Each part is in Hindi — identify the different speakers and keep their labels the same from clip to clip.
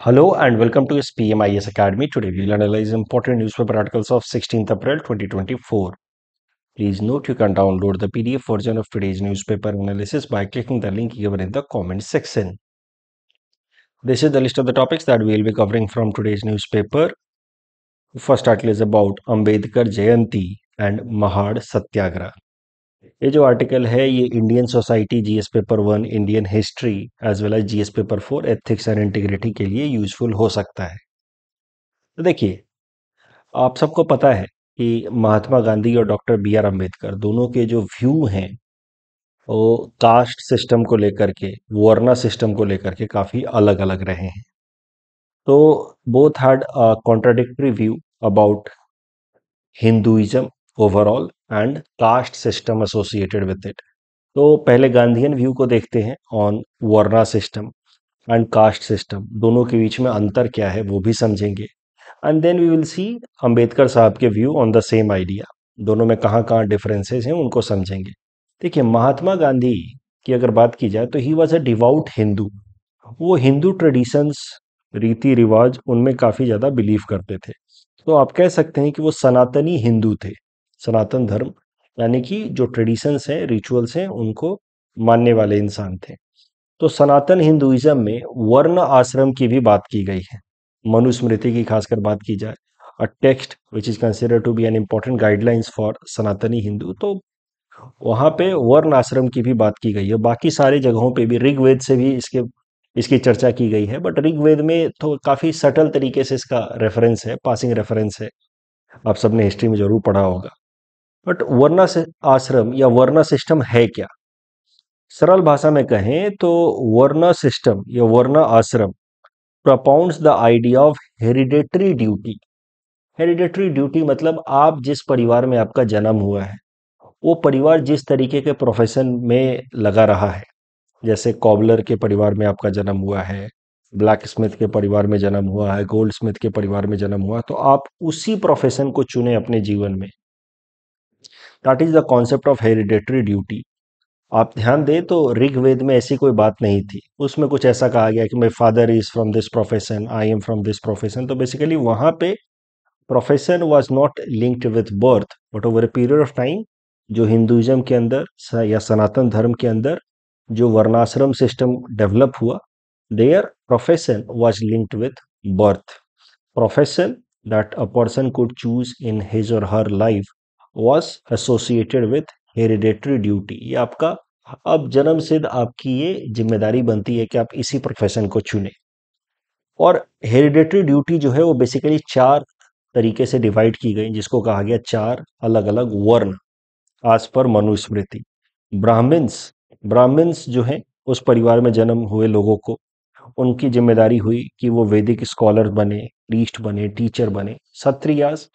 Speaker 1: Hello and welcome to SPMIS Academy. Today we will analyze important newspaper articles of 16th April 2024. Please note you can download the PDF version of today's newspaper analysis by clicking the link given in the comment section. This is the list of the topics that we will be covering from today's newspaper. The first article is about Ambedkar Jayanti and Mahad Satyagraha. ये जो आर्टिकल है ये Indian society GS paper one Indian history as well as GS paper four ethics and integrity के लिए यूजफुल हो सकता है तो देखिए आप सबको पता है कि महात्मा गांधी और डॉक्टर बी आर अम्बेडकर दोनों के जो व्यू हैं वो कास्ट सिस्टम को लेकर के वर्ना सिस्टम को लेकर के काफ़ी अलग अलग रहे हैं तो both had contradictory view about Hinduism overall and caste system associated with it तो पहले गांधीयन व्यू को देखते हैं on varna system and caste system दोनों के बीच में अंतर क्या है वो भी समझेंगे and then we will see Ambedkar साहब के view on the same idea दोनों में कहाँ कहाँ डिफरेंसेस हैं उनको समझेंगे देखिए महात्मा गांधी की अगर बात की जाए तो he was a devout Hindu वो हिंदू ट्रेडिशंस रीति रिवाज उनमें काफ़ी ज़्यादा बिलीव करते थे तो आप कह सकते हैं कि वो सनातनी हिंदू थे सनातन धर्म यानी कि जो ट्रेडिशंस हैं रिचुअल्स हैं उनको मानने वाले इंसान थे तो सनातन हिंदुइज्म में वर्ण आश्रम की भी बात की गई है मनुस्मृति की खासकर बात की जाए a text which is consider to be an important guidelines for Sanatani Hindu तो वहाँ पे वर्ण आश्रम की भी बात की गई है बाकी सारे जगहों पे भी ऋग्वेद से भी इसके इसकी चर्चा की गई है बट ऋग्वेद में तो काफ़ी सटल तरीके से इसका रेफरेंस है पासिंग रेफरेंस है आप सबने हिस्ट्री में जरूर पढ़ा होगा बट वर्णा आश्रम या वर्णा सिस्टम है क्या सरल भाषा में कहें तो वर्णा सिस्टम या varna ashram propound the idea of hereditary duty hereditary duty मतलब आप जिस परिवार में आपका जन्म हुआ है वो परिवार जिस तरीके के प्रोफेशन में लगा रहा है जैसे कॉबलर के परिवार में आपका जन्म हुआ है ब्लैक स्मिथ के परिवार में जन्म हुआ है गोल्ड स्मिथ के परिवार में जन्म हुआ तो आप उसी प्रोफेशन को चुने अपने जीवन में that is the concept of hereditary duty आप ध्यान दें तो ऋग्वेद में ऐसी कोई बात नहीं थी उसमें कुछ ऐसा कहा गया कि my father is from this profession I am from this profession तो बेसिकली वहां पे profession was not linked with birth but over a period of time जो हिंदुइज्म के अंदर या सनातन धर्म के अंदर जो वर्णाश्रम सिस्टम डेवलप हुआ their profession was linked with birth profession that a person could choose in his or her life was associated with hereditary duty ये आपका अब जन्म सिद्ध आपकी ये जिम्मेदारी बनती है कि आप इसी प्रोफेशन को चुने और हेरिडेटरी ड्यूटी जो है वो बेसिकली चार तरीके से डिवाइड की गई जिसको कहा गया चार अलग अलग वर्ण आज पर मनुस्मृति ब्राह्मण्स ब्राह्मण्स जो है उस परिवार में जन्म हुए लोगों को उनकी जिम्मेदारी हुई कि वो वैदिक स्कॉलर बने प्रीस्ट बने टीचर बने सत्रियास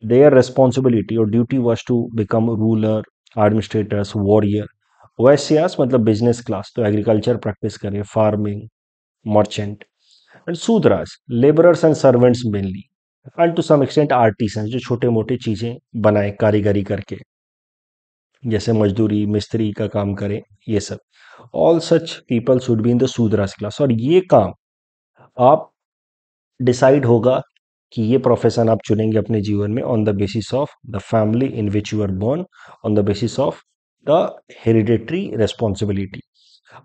Speaker 1: their responsibility or duty was to become ruler administrators warrior Vaishyas मतलब बिजनेस क्लास तो एग्रीकल्चर प्रैक्टिस करें farming merchant and Shudras labourers and servants mainly and to some extent artisan जो छोटे मोटे चीज़ें बनाए कारीगरी करके जैसे मजदूरी मिस्त्री का काम करें ये सब all such people should be in the Shudras class और ये काम आप डिसाइड होगा कि ये प्रोफेशन आप चुनेंगे अपने जीवन में on the basis of the family in which you are born on the basis of the hereditary responsibility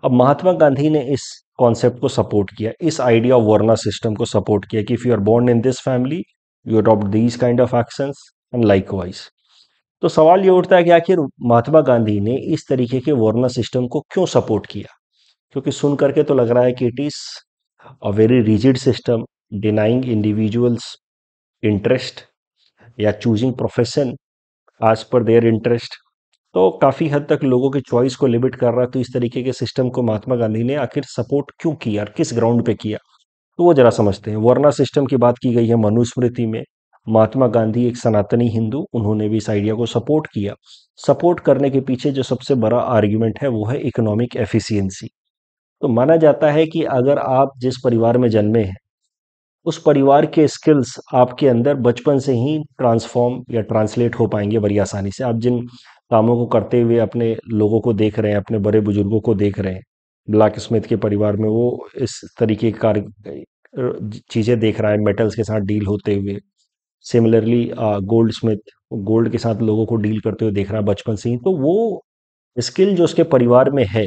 Speaker 1: अब महात्मा गांधी ने इस कॉन्सेप्ट को सपोर्ट किया इस आइडिया ऑफ वर्ना सिस्टम को सपोर्ट किया कि if you are born in this family you adopt these kind of actions and likewise तो सवाल ये उठता है कि आखिर महात्मा गांधी ने इस तरीके के वर्ना सिस्टम को क्यों सपोर्ट किया क्योंकि सुन करके तो लग रहा है कि it is a very rigid system denying individuals interest या चूजिंग प्रोफेशन आज पर देयर इंटरेस्ट तो काफ़ी हद तक लोगों के चॉइस को लिमिट कर रहा है तो इस तरीके के सिस्टम को महात्मा गांधी ने आखिर सपोर्ट क्यों किया और किस ग्राउंड पे किया तो वो जरा समझते हैं वर्ना सिस्टम की बात की गई है मनुस्मृति में महात्मा गांधी एक सनातनी हिंदू उन्होंने भी इस आइडिया को सपोर्ट किया सपोर्ट करने के पीछे जो सबसे बड़ा आर्ग्यूमेंट है वो है इकोनॉमिक एफिशिएंसी तो माना जाता है कि अगर आप जिस परिवार में जन्मे हैं उस परिवार के स्किल्स आपके अंदर बचपन से ही ट्रांसफॉर्म या ट्रांसलेट हो पाएंगे बड़ी आसानी से आप जिन कामों को करते हुए अपने लोगों को देख रहे हैं अपने बड़े बुजुर्गों को देख रहे हैं ब्लैक स्मिथ के परिवार में वो इस तरीके के कार्य चीज़ें देख रहा है मेटल्स के साथ डील होते हुए सिमिलरली गोल्ड स्मिथ गोल्ड के साथ लोगों को डील करते हुए देख रहा है बचपन से ही तो वो स्किल जो उसके परिवार में है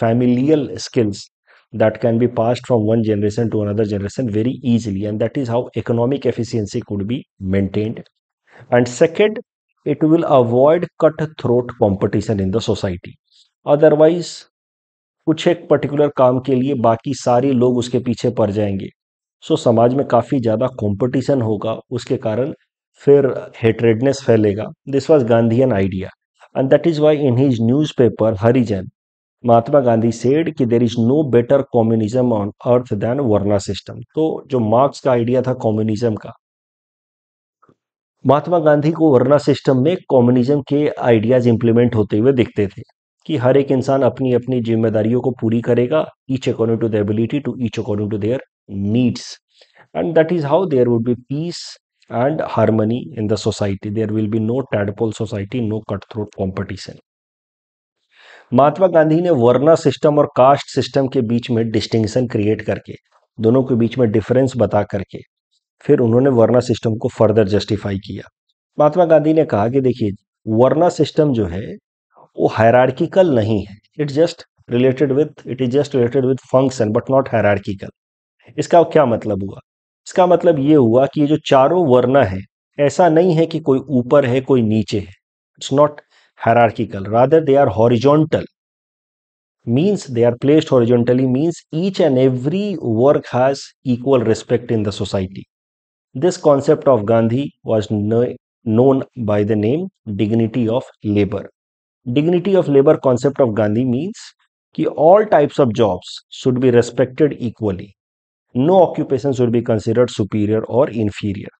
Speaker 1: familial skills that can be passed from one generation to another generation very easily and that is how economic efficiency could be maintained and second it will avoid cutthroat competition in the society otherwise कुछ एक पर्टिकुलर काम के लिए बाकी सारे लोग उसके पीछे पड़ जाएंगे सो so, समाज में काफ़ी ज़्यादा कंपटीशन होगा उसके कारण फिर हेटरेडनेस फैलेगा this was Gandhian idea and that is why in his newspaper Harijan Mahatma Gandhi said कि there is no better communism on earth than varna system तो जो मार्क्स का आइडिया था कॉम्युनिज्म का महात्मा गांधी को वर्ना सिस्टम में कॉम्युनिज्म के आइडियाज इंप्लीमेंट होते हुए दिखते थे कि हर एक इंसान अपनी अपनी जिम्मेदारियों को पूरी करेगा each according to the ability to each according to their needs that is how there would be peace and harmony in the society there will be no tadpole society no cut throat competition Mahatma Gandhi ने वर्ना सिस्टम और कास्ट सिस्टम के बीच में डिस्टिंक्शन क्रिएट करके दोनों के बीच में डिफरेंस बता करके फिर उन्होंने वर्ना सिस्टम को फर्दर जस्टिफाई किया महात्मा गांधी ने कहा कि देखिए वर्ना सिस्टम जो है वो हैरार्किकल नहीं है it just related with it is just related with function but not hierarchical इसका क्या मतलब हुआ इसका मतलब ये हुआ कि ये जो चारों वर्ना है ऐसा नहीं है कि कोई ऊपर है कोई नीचे है it's not hierarchical rather they are horizontal means they are placed horizontally means each and every work has equal respect in the society this concept of gandhi was known by the name dignity of labor dignity of labor concept of gandhi means ki all types of jobs should be respected equally no occupation should be considered superior or inferior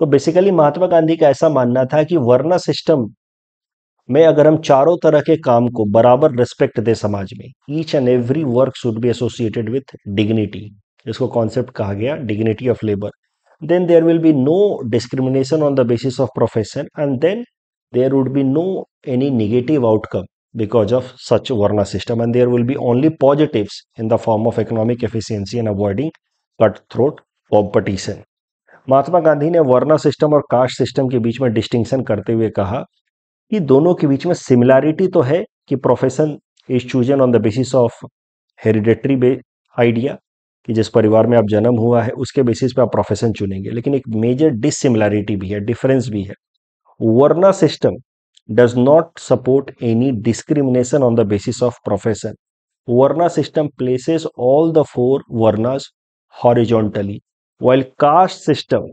Speaker 1: तो बेसिकली महात्मा गांधी का ऐसा मानना था कि वर्ना सिस्टम में अगर हम चारों तरह के काम को बराबर रिस्पेक्ट दे समाज में each and every work should be associated with dignity इसको कॉन्सेप्ट कहा गया dignity of labour then there will be no discrimination on the basis of profession and then there would be no any negative outcome because of such varna system and there will be only positive in the form of economic efficiency and avoiding cut throat competition Mahatma Gandhi ने वर्ना सिस्टम और कास्ट सिस्टम के बीच में डिस्टिंक्शन करते हुए कहा कि दोनों के बीच में सिमिलैरिटी तो है कि profession is chosen on the basis of hereditary by idea कि जिस परिवार में आप जन्म हुआ है उसके बेसिस पे आप प्रोफेशन चुनेंगे लेकिन एक मेजर डिसिमिलैरिटी भी है डिफरेंस भी है varna system does not support any discrimination on the basis of profession varna system places all the four varnas horizontally well caste system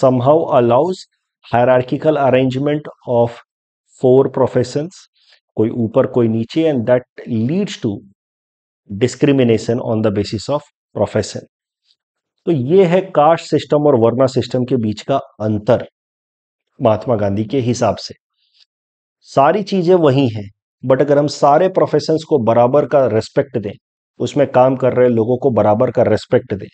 Speaker 1: somehow allows hierarchical arrangement of four profession कोई ऊपर कोई नीचे and that leads to discrimination on the basis of profession तो ये है कास्ट सिस्टम और वर्ना सिस्टम के बीच का अंतर महात्मा गांधी के हिसाब से सारी चीजें वही हैं बट अगर हम सारे प्रोफेशंस को बराबर का रेस्पेक्ट दें उसमें काम कर रहे लोगों को बराबर का रेस्पेक्ट दें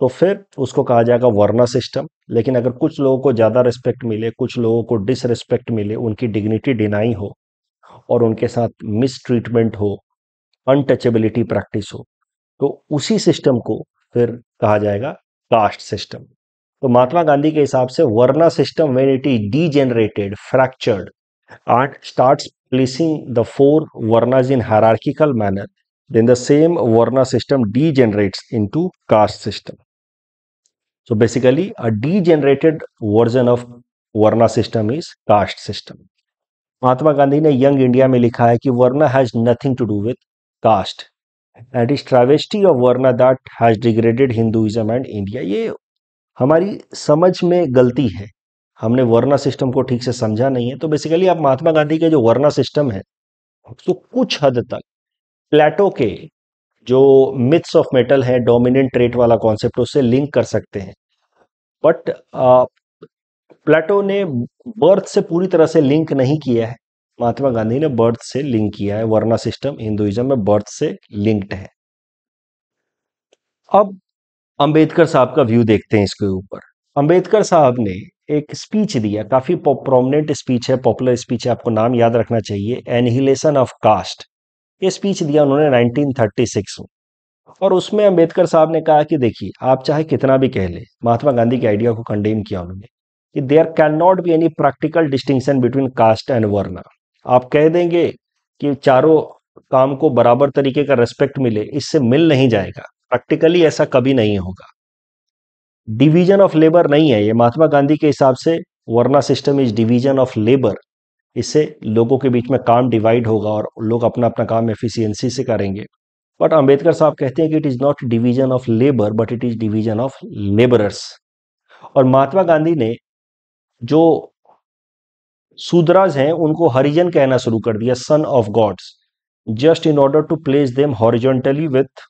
Speaker 1: तो फिर उसको कहा जाएगा वर्ना सिस्टम लेकिन अगर कुछ लोगों को ज़्यादा रिस्पेक्ट मिले कुछ लोगों को डिसरिस्पेक्ट मिले उनकी डिग्निटी डिनाई हो और उनके साथ मिस ट्रीटमेंट हो अनटचेबिलिटी प्रैक्टिस हो तो उसी सिस्टम को फिर कहा जाएगा कास्ट सिस्टम तो महात्मा गांधी के हिसाब से varna system when it is degenerated fractured art start placing the four varnas in hierarchical manner same varna system the system into caste system So basically a degenerated version of varna system is caste system mahatma gandhi ne young india mein लिखा hai ki varna has nothing to do with caste and is travesty of varna that has degraded hinduism and india ये हमारी समझ में गलती है हमने वर्ना सिस्टम को ठीक से समझा नहीं है तो बेसिकली आप महात्मा गांधी के जो वर्ना सिस्टम है तो कुछ हद तक प्लेटो के जो मिथ्स ऑफ मेटल है डोमिनेंट ट्रेट वाला कॉन्सेप्ट उससे लिंक कर सकते हैं बट प्लेटो uh, ने बर्थ से पूरी तरह से लिंक नहीं किया है महात्मा गांधी ने बर्थ से लिंक किया है वर्णा सिस्टम हिंदुइज्म में बर्थ से लिंक्ड है अब अंबेडकर साहब का व्यू देखते हैं इसके ऊपर अंबेडकर साहब ने एक स्पीच दिया काफी प्रोमिनेंट स्पीच है पॉपुलर स्पीच है आपको नाम याद रखना चाहिए एनहिलेशन ऑफ कास्ट ये स्पीच दिया उन्होंने 1936 में और उसमें अंबेडकर साहब ने कहा कि देखिए आप चाहे कितना भी कह ले महात्मा गांधी के आइडिया को कंडेम किया उन्होंने कि there can not be any practical distinction between caste and varna आप कह देंगे कि चारों काम को बराबर तरीके का रेस्पेक्ट मिले इससे मिल नहीं जाएगा प्रैक्टिकली ऐसा कभी नहीं होगा डिवीजन ऑफ लेबर नहीं है ये महात्मा गांधी के हिसाब से varna system is division of labour इससे लोगों के बीच में काम डिवाइड होगा और लोग अपना अपना काम एफिशिएंसी से करेंगे बट अम्बेडकर साहब कहते हैं कि it is not division of labour but it is division of labourers और महात्मा गांधी ने जो सूदराज हैं उनको हरिजन कहना शुरू कर दिया son of gods just in order to place them horizontally with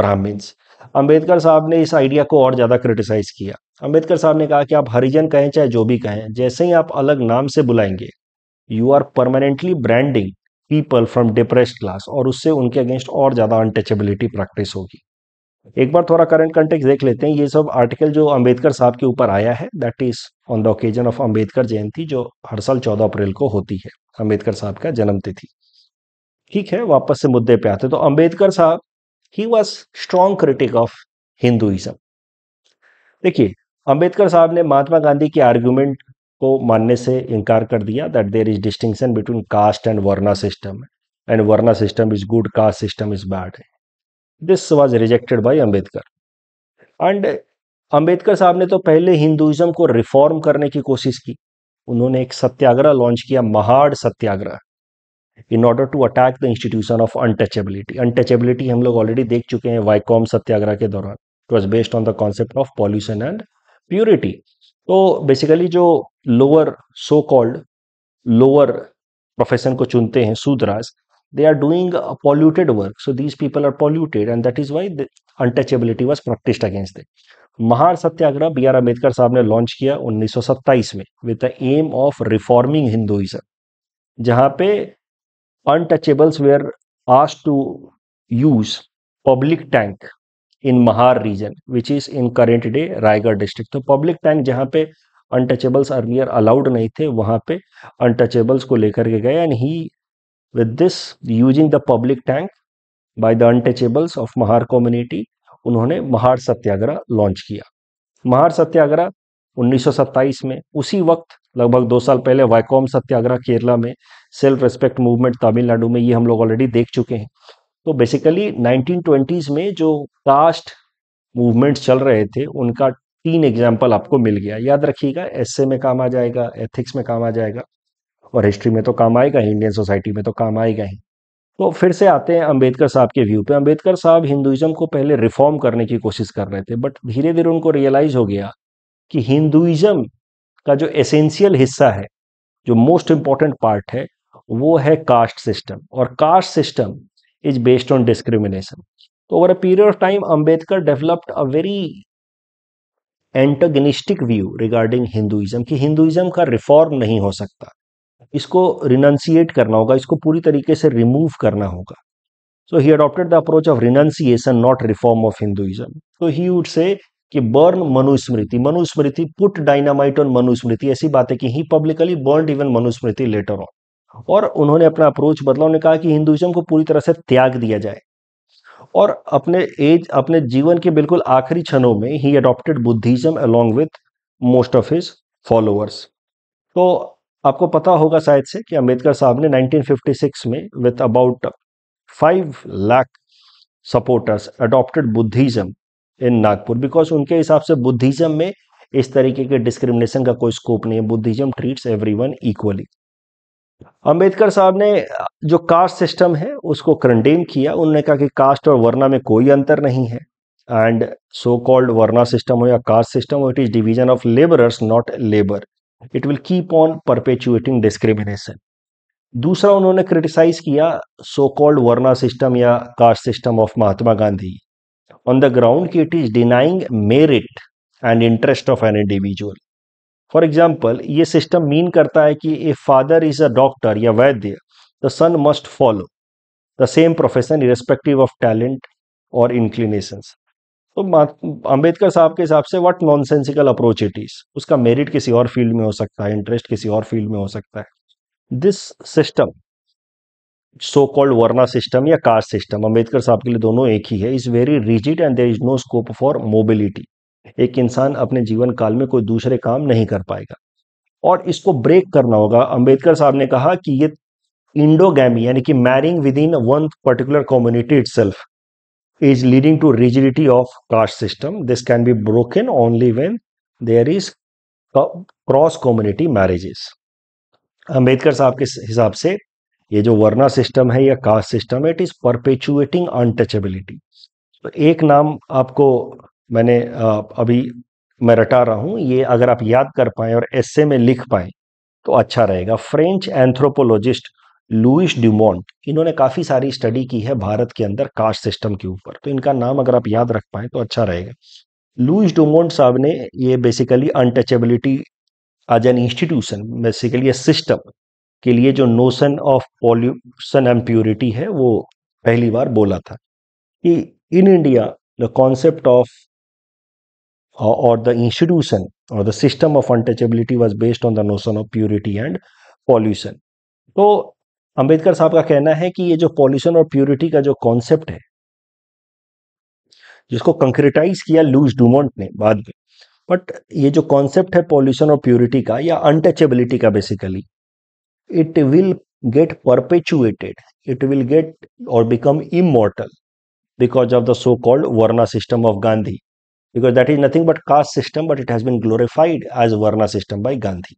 Speaker 1: Brahmins Ambedkar साहब ने इस आइडिया को और ज़्यादा क्रिटिसाइज किया अंबेडकर साहब ने कहा कि आप हरिजन कहें चाहे जो भी कहें जैसे ही आप अलग नाम से बुलाएंगे you are permanently branding people from depressed class और उससे उनके अगेंस्ट और ज़्यादा अनटचेबिलिटी प्रैक्टिस होगी एक बार थोड़ा करंट कंटेक्ट देख लेते हैं ये सब आर्टिकल जो अंबेडकर साहब के ऊपर आया है that is on the occasion of Ambedkar Jayanti जो हर साल चौदह अप्रैल को होती है अंबेडकर साहब का जन्मतिथि ठीक है वापस से मुद्दे पे आते तो अंबेडकर साहब ही was strong critic of Hinduism देखिए अंबेडकर साहब ने महात्मा गांधी के आर्ग्यूमेंट को मानने से इनकार कर दिया that there is distinction between caste and varna system and varna system is good caste system is bad this was rejected by Ambedkar and Ambedkar साहब ने तो पहले हिंदुज़म को रिफॉर्म करने की कोशिश की उन्होंने एक सत्याग्रह लॉन्च किया Mahad satyagraha in order to attack the institution of untouchability untouchability हम लोग ऑलरेडी देख चुके हैं वाईकॉम सत्याग्रह के दौरान it was based on the concept of pollution and purity तो बेसिकली जो lower so called lower profession को चुनते हैं Shudras they are doing polluted work so these people are polluted and that is why untouchability was practised against they Mahar satyagraha B R Ambedkar साहब ने लॉन्च किया उन्नीस सौ सत्ताईस में with aim of reforming Hinduism जहां पे untouchables were used to use public tank in Mahar region which is in current day Raigad district तो पब्लिक टैंक जहां पे अनटचेबल्स अर्लियर अलाउड नहीं थे वहां पे अनटचेबल्स को लेकर के गए and he with this using the public tank by the untouchables of Mahar community उन्होंने महार सत्याग्रह लॉन्च किया महार सत्याग्रह 1927 में उसी वक्त लगभग दो साल पहले वाइकॉम सत्याग्रह केरला में सेल्फ रेस्पेक्ट मूवमेंट तमिलनाडु में ये हम लोग ऑलरेडी देख चुके हैं तो बेसिकली 1920s में जो कास्ट मूवमेंट्स चल रहे थे उनका तीन एग्जाम्पल आपको मिल गया याद रखिएगा एसए में काम आ जाएगा एथिक्स में काम आ जाएगा और हिस्ट्री में तो काम आएगा ही इंडियन सोसाइटी में तो काम आएगा ही तो फिर से आते हैं अंबेडकर साहब के व्यू पे अंबेडकर साहब हिंदुइज्म को पहले रिफॉर्म करने की कोशिश कर रहे थे बट धीरे धीरे उनको रियलाइज हो गया कि हिंदुइज्म का जो एसेंशियल हिस्सा है जो मोस्ट इम्पॉर्टेंट पार्ट है वो है कास्ट सिस्टम और caste system is based on discrimination. So over a period of time, Ambedkar developed a very antagonistic view regarding Hinduism कि हिंदुइज्म का रिफॉर्म नहीं हो सकता इसको रिनंसिएट करना होगा इसको पूरी तरीके से रिमूव करना होगा so he adopted the approach of renunciation not reform of Hinduism so he would say कि burn Manusmriti Manusmriti put dynamite on Manusmriti ऐसी बातें कि he publicly burn even Manusmriti later on और उन्होंने अपना अप्रोच बदला उन्होंने कहा कि हिंदुइज्म को पूरी तरह से त्याग दिया जाए और अपने एज अपने जीवन के बिल्कुल आखिरी क्षणों में he adopted Buddhism along with most of his followers तो आपको पता होगा शायद से कि अंबेडकर साहब ने 1956 में with about five lakh supporters adopted Buddhism in Nagpur because उनके हिसाब से बुद्धिज्म में इस तरीके के डिस्क्रिमिनेशन का कोई स्कोप नहीं है Buddhism treats everyone equally Ambedkar साहब ने जो कास्ट सिस्टम है उसको कंडेम किया उन्होंने कहा कि कास्ट और वर्णा में कोई अंतर नहीं है and so called varna system हो या कास्ट सिस्टम हो it is division of labourers not labour it will keep on perpetuating discrimination दूसरा उन्होंने क्रिटिसाइज किया सो कॉल्ड वर्णा सिस्टम या caste system of Mahatma Gandhi on the ground कि it is denying merit and interest of an individual for example ये सिस्टम मीन करता है कि a father is a doctor या वैद्य the sun must follow the same profession irrespective of talent और इंक्लिनेशंस तो अंबेडकर साहब के हिसाब से what nonsensical approach it is उसका मेरिट किसी और फील्ड में हो सकता है इंटरेस्ट किसी और फील्ड में हो सकता है this system so called varna system या कास्ट सिस्टम अंबेडकर साहब के लिए दोनों एक ही है is very rigid and there is no scope for mobility एक इंसान अपने जीवन काल में कोई दूसरे काम नहीं कर पाएगा और इसको ब्रेक करना होगा अंबेडकर साहब ने कहा कि ये इंडोगैमी यानी कि marrying within one particular community it is leading to rigidity of caste system this can be broken only when there is cross community marriages Ambedkar साहब के हिसाब से ये जो वर्ना सिस्टम है या कास्ट सिस्टम है इट इज परपेचुएटिंग अनटचेबिलिटी एक नाम आपको मैंने अभी मैं रटा रहा हूँ ये अगर आप याद कर पाए और एस्से में लिख पाए तो अच्छा रहेगा फ्रेंच एंथ्रोपोलॉजिस्ट लुइस ड्यूमोंट इन्होंने काफ़ी सारी स्टडी की है भारत के अंदर कास्ट सिस्टम के ऊपर तो इनका नाम अगर आप याद रख पाए तो अच्छा रहेगा लुइस ड्यूमोंट साहब ने ये basically untouchability as an institution basically a system के लिए जो notion of pollution and purity है वो पहली बार बोला था कि in India the concept of uh, or the institution or the system of untouchability was based on the notion of purity and pollution तो अम्बेडकर साहब का कहना है कि ये जो पॉल्यूशन और प्योरिटी का जो कॉन्सेप्ट है जिसको कंक्रिटाइज किया लूज डूमोंट ने बाद में बट ये जो कॉन्सेप्ट है पॉल्यूशन और प्योरिटी का या अनटचेबिलिटी का basically it will get perpetuated it will get और become immortal because of the so called varna system of Gandhi because that is nothing but caste system but it has been glorified as varna system by gandhi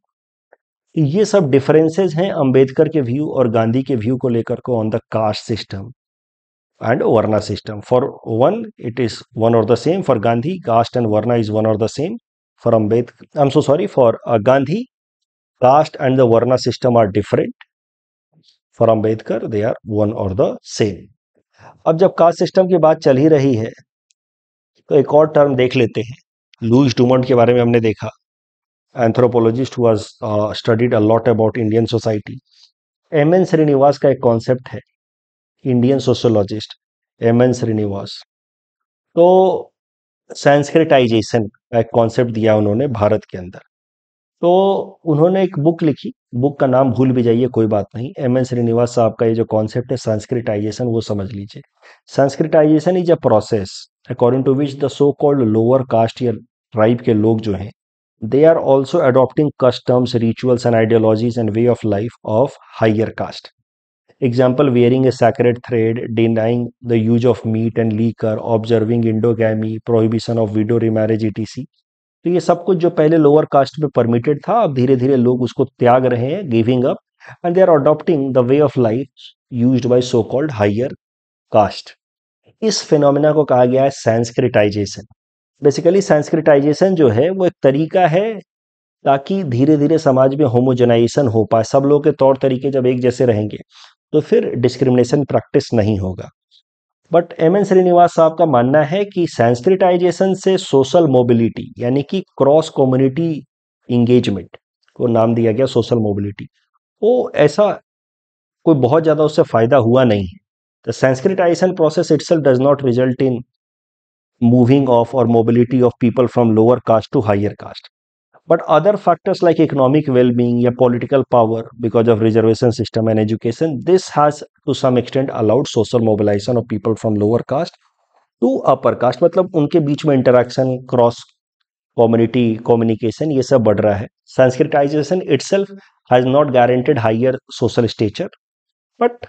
Speaker 1: ये सब डिफरेंसेस हैं अंबेडकर के व्यू और गांधी के व्यू को लेकर को on the caste system and varna system for one it is one और the same for Gandhi caste and varna is one और the same for Ambedkar I am so sorry for Gandhi caste and the varna system are different for Ambedkar they are one और द सेम अब जब कास्ट सिस्टम की बात चल ही रही है तो एक और टर्म देख लेते हैं लुइस डुमंड के बारे में हमने देखा एंथ्रोपोलॉजिस्ट हुआ studied a lot about Indian society M N Srinivas का एक कॉन्सेप्ट है Indian sociologist M N Srinivas तो संस्कृटाइजेशन का एक कॉन्सेप्ट दिया उन्होंने भारत के अंदर तो उन्होंने एक बुक लिखी बुक का नाम भूल भी जाइए कोई बात नहीं एम एन श्रीनिवास साहब का ये जो कॉन्सेप्ट है संस्कृटाइजेशन वो समझ लीजिए Sanskritisation is a process according to which the so called lower caste या ट्राइब के लोग जो हैं they are also adopting customs rituals and ideologies and way of life of higher caste example wearing a sacred thread denying the use of meat and liquor observing endogamy prohibition of widow remarriage etc तो ये सब कुछ जो पहले लोअर कास्ट में परमिटेड था अब धीरे धीरे लोग उसको त्याग रहे हैं giving up and they are adopting the way of life use by so called higher caste इस फिनोमिना को कहा गया है सेंसक्रिटाइजेशन बेसिकली सेंसक्रिटाइजेशन जो है वो एक तरीका है ताकि धीरे धीरे समाज में होमोजेनाइजेशन हो पाए सब लोग के तौर तरीके जब एक जैसे रहेंगे तो फिर डिस्क्रिमिनेशन प्रैक्टिस नहीं होगा बट एम एन श्रीनिवास साहब का मानना है कि सेंसिटाइजेशन से सोशल मोबिलिटी यानी कि क्रॉस कम्युनिटी इंगेजमेंट को नाम दिया गया सोशल मोबिलिटी वो ऐसा कोई बहुत ज़्यादा उससे फ़ायदा हुआ नहीं है the Sanskritisation process it does not result in moving of और mobility of people from lower caste to higher caste but other factors like economic well-being yeah political power because of reservation system and education this has to some extent allowed social mobilization of people from lower caste to upper caste मतलब उनके बीच में interaction cross community communication ये सब बढ़ रहा itself has not guaranteed higher social stature, but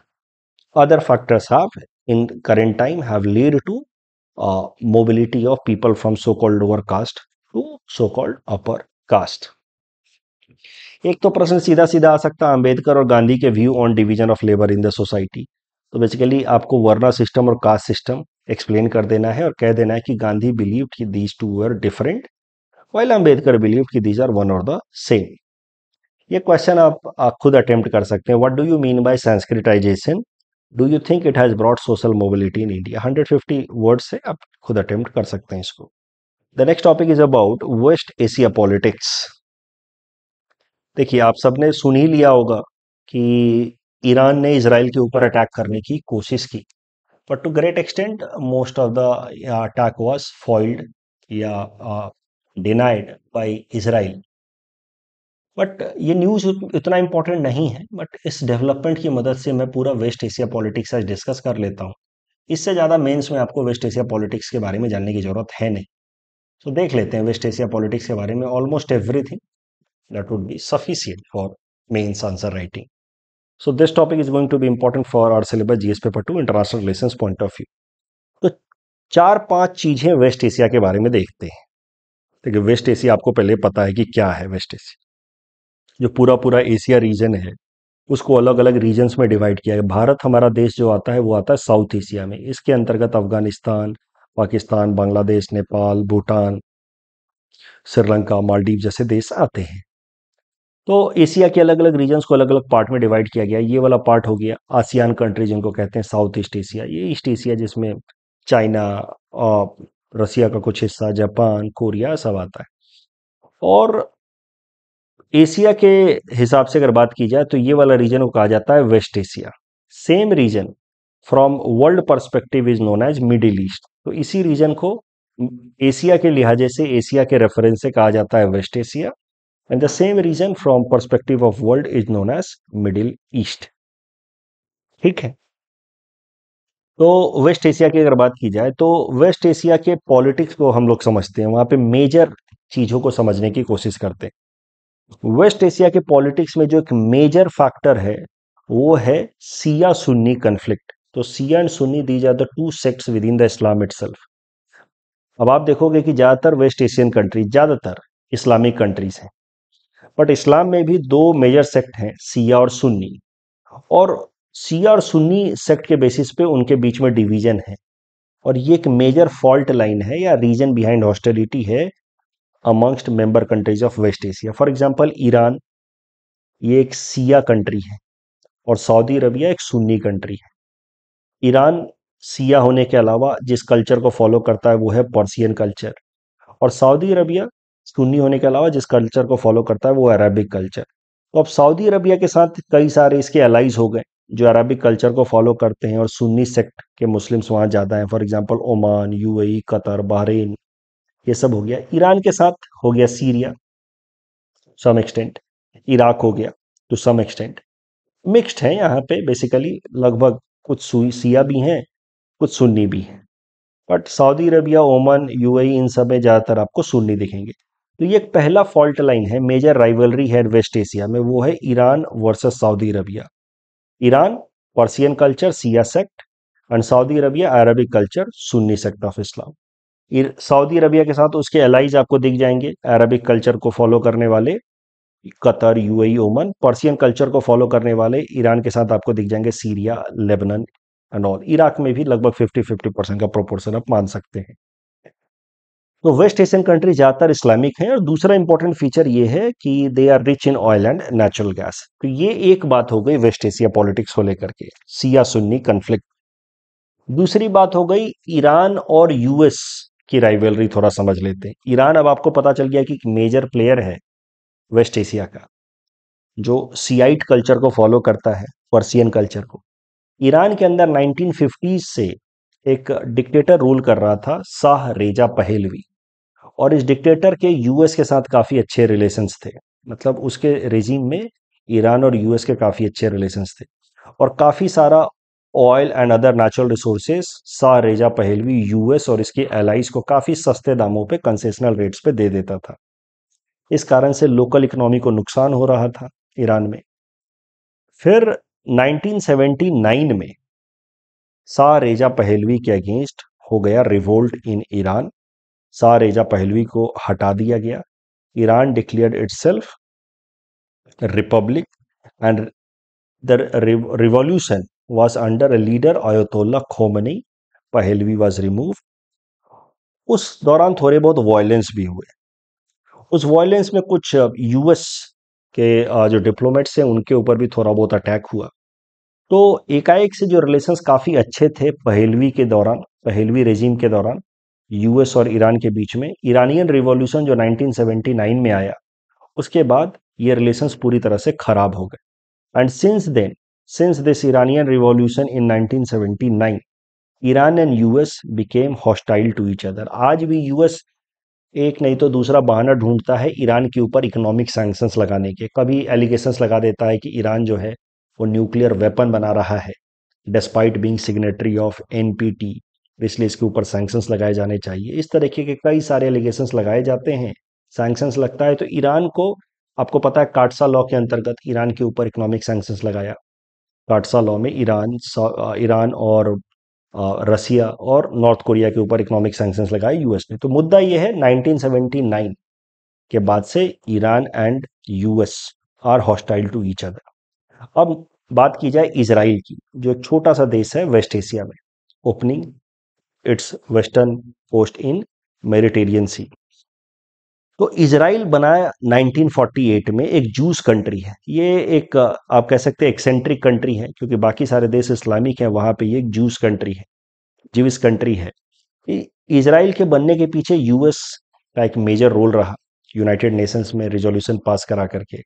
Speaker 1: other factors have in current time have led to uh, mobility of people from so-called lower caste to so-called upper caste एक तो प्रश्न सीधा सीधा आ सकता है अंबेडकर और गांधी के view on division of labour in the society तो बेसिकली आपको वर्ना सिस्टम और कास्ट सिस्टम एक्सप्लेन कर देना है और कह देना है कि गांधी बिलीव कि these two were different while Ambedkar believe कि दीज आर वन और द सेम ये क्वेश्चन आप, आप खुद अटेम्प्ट कर सकते हैं what do you mean by Sanskritisation do you think it has brought social mobility in India hundred fifty word से आप खुद अटेम्प्ट कर सकते हैं इसको the next topic is about West Asia politics देखिए आप सबने सुन ही लिया होगा कि ईरान ने इसराइल के ऊपर अटैक करने की कोशिश की but to great extent most of the attack was foiled या डिनाइड बाई इसराइल बट ये न्यूज़ इतना इंपॉर्टेंट नहीं है बट इस डेवलपमेंट की मदद से मैं पूरा वेस्ट एशिया पॉलिटिक्स आज डिस्कस कर लेता हूँ इससे ज़्यादा मेन्स में आपको वेस्ट एशिया पॉलिटिक्स के बारे में जानने की ज़रूरत है नहीं तो देख लेते हैं वेस्ट एशिया पॉलिटिक्स के बारे में almost everything that would be sufficient for mains answer writing so this topic is going to be important for our syllabus GS paper two international relation point of view तो चार पांच चीजें वेस्ट एशिया के बारे में देखते हैं देखिए वेस्ट एशिया आपको पहले पता है कि क्या है वेस्ट एशिया जो पूरा पूरा एशिया रीजन है उसको अलग अलग रीजन्स में डिवाइड किया है भारत हमारा देश जो आता है वो आता है साउथ एशिया में इसके अंतर्गत अफगानिस्तान पाकिस्तान बांग्लादेश नेपाल भूटान श्रीलंका मालदीव जैसे देश आते हैं तो एशिया के अलग अलग रीजन्स को अलग अलग पार्ट में डिवाइड किया गया ये वाला पार्ट हो गया आसियान कंट्री जिनको कहते हैं साउथ ईस्ट एशिया ये ईस्ट एशिया जिसमें चाइना और रसिया का कुछ हिस्सा जापान कोरिया सब आता है और एशिया के हिसाब से अगर बात की जाए तो ये वाला रीजन को कहा जाता है West Asia same region from world perspective is known as Middle East तो इसी रीजन को एशिया के लिहाजे से एशिया के रेफरेंस से कहा जाता है West Asia and the same region from perspective of world is known as Middle East ठीक है तो वेस्ट एशिया की अगर बात की जाए तो वेस्ट एशिया के पॉलिटिक्स को हम लोग समझते हैं वहां पे मेजर चीज़ों को समझने की कोशिश करते हैं वेस्ट एशिया के पॉलिटिक्स में जो एक मेजर फैक्टर है वो है सिया सुन्नी कन्फ्लिक्ट तो Shia and Sunni these are the two sects within the Islam it अब आप देखोगे कि ज़्यादातर वेस्ट एशियन कंट्री ज़्यादातर इस्लामिक कंट्रीज हैं बट इस्लाम में भी दो मेजर सेक्ट हैं सिया और सुन्नी और सिया और सुन्नी सेक्ट के बेसिस पे उनके बीच में डिवीजन है और ये एक मेजर फॉल्ट लाइन है या रीजन बिहाइंड हॉस्टेलिटी है amongst member countries of West Asia for example Iran ये एक सिया कंट्री है और सऊदी अरबिया एक सुन्नी कंट्री है ईरान सिया होने के अलावा जिस कल्चर को फॉलो करता है वो है पर्सियन कल्चर और सऊदी अरबिया सुन्नी होने के अलावा जिस कल्चर को फॉलो करता है वो अरबिक कल्चर तो अब सऊदी अरबिया के साथ कई सारे इसके अलाइज हो गए जो अरबिक कल्चर को फॉलो करते हैं और सुन्नी सेक्ट के मुस्लिम्स वहाँ ज़्यादा हैं for example Oman UAE Qatar Bahrain ये सब हो गया ईरान के साथ हो गया सीरिया सम एक्सटेंट इराक हो गया टू सम एक्सटेंट मिक्स्ड है यहाँ पे बेसिकली लगभग कुछ सिया भी हैं कुछ सुन्नी भी हैं but Saudi Arabia Oman UAE इन सब में ज़्यादातर आपको सुन्नी दिखेंगे तो ये एक पहला फॉल्ट लाइन है मेजर राइवलरी है वेस्ट एशिया में वो है Iran versus Saudi Arabia Iran Persian culture Shia sect and Saudi Arabia Arabic culture Sunni sect of Islam Saudi Arabia के साथ उसके एलाइज आपको दिख जाएंगे अरबिक कल्चर को फॉलो करने वाले Qatar UAE Oman Persian culture को फॉलो करने वाले ईरान के साथ आपको दिख जाएंगे Syria Lebanon and all Iraq में भी लगभग फिफ्टी फिफ्टी परसेंट का प्रोपोर्शन आप मान सकते हैं तो वेस्ट एशियन कंट्री ज़्यादातर इस्लामिक हैं और दूसरा इंपॉर्टेंट फीचर ये है कि they are rich in oil and natural gas तो ये एक बात हो गई वेस्ट एशिया पॉलिटिक्स को लेकर के सिया सुन्नी कन्फ्लिक्ट दूसरी बात हो गई ईरान और यूएस की राइवलरी थोड़ा समझ लेते हैं ईरान अब आपको पता चल गया कि एक मेजर प्लेयर है वेस्ट एशिया का जो सियाइट कल्चर को फॉलो करता है पर्सियन कल्चर को ईरान के अंदर 1950 से एक डिक्टेटर रूल कर रहा था शाह रेजा पहलवी और इस डिक्टेटर के यूएस के साथ काफ़ी अच्छे रिलेशंस थे मतलब उसके रेजीम में ईरान और यूएस के काफ़ी अच्छे रिलेशंस थे और काफ़ी सारा oil and other natural resources Shah Reza Pahlavi US और इसके एलाइज को काफ़ी सस्ते दामों पे कंसेशनल रेट्स पे दे देता था इस कारण से लोकल इकोनॉमी को नुकसान हो रहा था ईरान में फिर 1979 में सा रेजा पहलवी के अगेंस्ट हो गया रिवोल्ट इन ईरान सा रेजा पहलवी को हटा दिया गया Iran declared it republic and the revolution was under a leader Ayatollah Khomeini Pahlavi was remove उस दौरान थोड़े बहुत वायलेंस भी हुए उस वायलेंस में कुछ यूएस के जो डिप्लोमेट्स हैं उनके ऊपर भी थोड़ा बहुत अटैक हुआ तो एकाएक से जो रिलेशंस काफ़ी अच्छे थे पहलवी के दौरान पहलवी रेजीम के दौरान यूएस और ईरान के बीच में ईरानियन रिवॉल्यूशन जो 1979 में आया उसके बाद ये रिलेशंस पूरी तरह से खराब हो गए and since then since this Iranian revolution in 1979 Iran and US became hostile to each other आज भी यूएस एक नहीं तो दूसरा बहाना ढूंढता है ईरान के ऊपर इकोनॉमिक सैंक्शंस लगाने के कभी एलिगेशंस लगा देता है कि ईरान जो है वो न्यूक्लियर वेपन बना रहा है despite being signatory of an इसलिए इसके ऊपर सैंक्शंस लगाए जाने चाहिए इस तरीके के कई सारे एलिगेशंस लगाए जाते हैं सैंक्शंस लगता है तो ईरान को आपको पता है काटसा लॉ के अंतर्गत ईरान के ऊपर इकोनॉमिक सैंक्शंस लगाया काटसा लॉ में ईरान ईरान और रसिया और नॉर्थ कोरिया के ऊपर इकोनॉमिक सेंक्शन लगाए यूएस ने तो मुद्दा यह है 1979 के बाद से Iran and US are hostile to each other अब बात की जाए इसराइल की जो एक छोटा सा देश है वेस्ट एशिया में opening its western post in Mediterranean Sea तो इसराइल बना 1948 में एक जूस कंट्री है ये एक आप कह सकते हैं एक्सेंट्रिक कंट्री है क्योंकि बाकी सारे देश इस्लामिक हैं वहां पे ये एक जूस कंट्री है जीविस कंट्री है इसराइल के बनने के पीछे यूएस का एक मेजर रोल रहा यूनाइटेड नेशंस में रिजोल्यूशन पास करा करके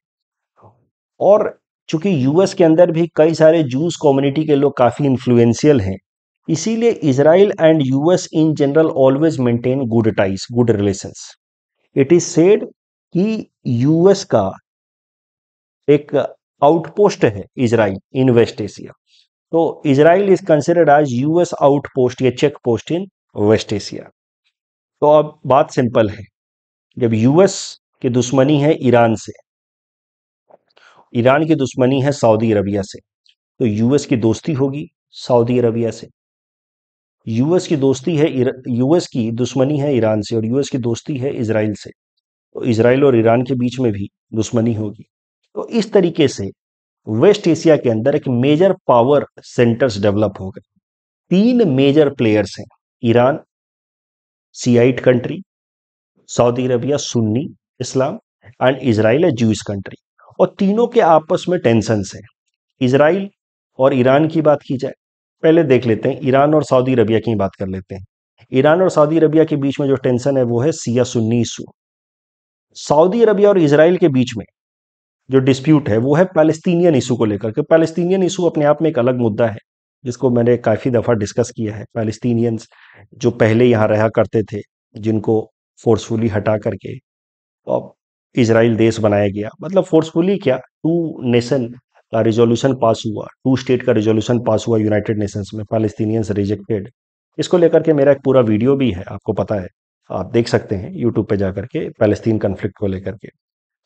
Speaker 1: और चूंकि यूएस के अंदर भी कई सारे जूस कम्युनिटी के लोग काफ़ी इन्फ्लुएंशियल हैं इसीलिए Israel and US in general always maintain good ties good relations it is said कि यूएस का एक आउटपोस्ट है इजराइल इन वेस्ट एशिया तो Israel is considered as US outpost या check post in West Asia तो अब बात सिंपल है जब यूएस की दुश्मनी है ईरान से ईरान की दुश्मनी है सऊदी अरबिया से तो यूएस की दोस्ती होगी सऊदी अरबिया से यूएस की दोस्ती है यूएस की दुश्मनी है ईरान से और यूएस की दोस्ती है इसराइल से तो इसराइल और ईरान के बीच में भी दुश्मनी होगी तो इस तरीके से वेस्ट एशिया के अंदर एक मेजर पावर सेंटर्स डेवलप हो गए तीन मेजर प्लेयर्स हैं Iran Shiite country Saudi Arabia Sunni Islam and Israel a Jews country और तीनों के आपस में टेंशन है इसराइल और ईरान की बात की जाए पहले देख लेते हैं ईरान और सऊदी अरबिया की बात कर लेते हैं ईरान और सऊदी अरबिया के बीच में जो टेंशन है वो है Shia Sunni issue Saudi Arabia और इसराइल के बीच में जो डिस्प्यूट है वो है पैलेस्तीनियन इशू को लेकर के पैलेस्तीनियन इशू अपने आप में एक अलग मुद्दा है जिसको मैंने काफ़ी दफ़ा डिस्कस किया है पैलेस्तीनियंस जो पहले यहाँ रहा करते थे जिनको फोर्सफुली हटा करके अब इसराइल देश बनाया गया मतलब फोर्सफुली क्या टू नेशन का रिजोल्यूशन पास हुआ टू स्टेट का रिजोल्यूशन पास हुआ यूनाइटेड नेशंस में फालस्तीनियंस रिजेक्टेड इसको लेकर के मेरा एक पूरा वीडियो भी है आपको पता है आप देख सकते हैं यूट्यूब पे जाकर के पैलेस्तीन कन्फ्लिक्ट को लेकर के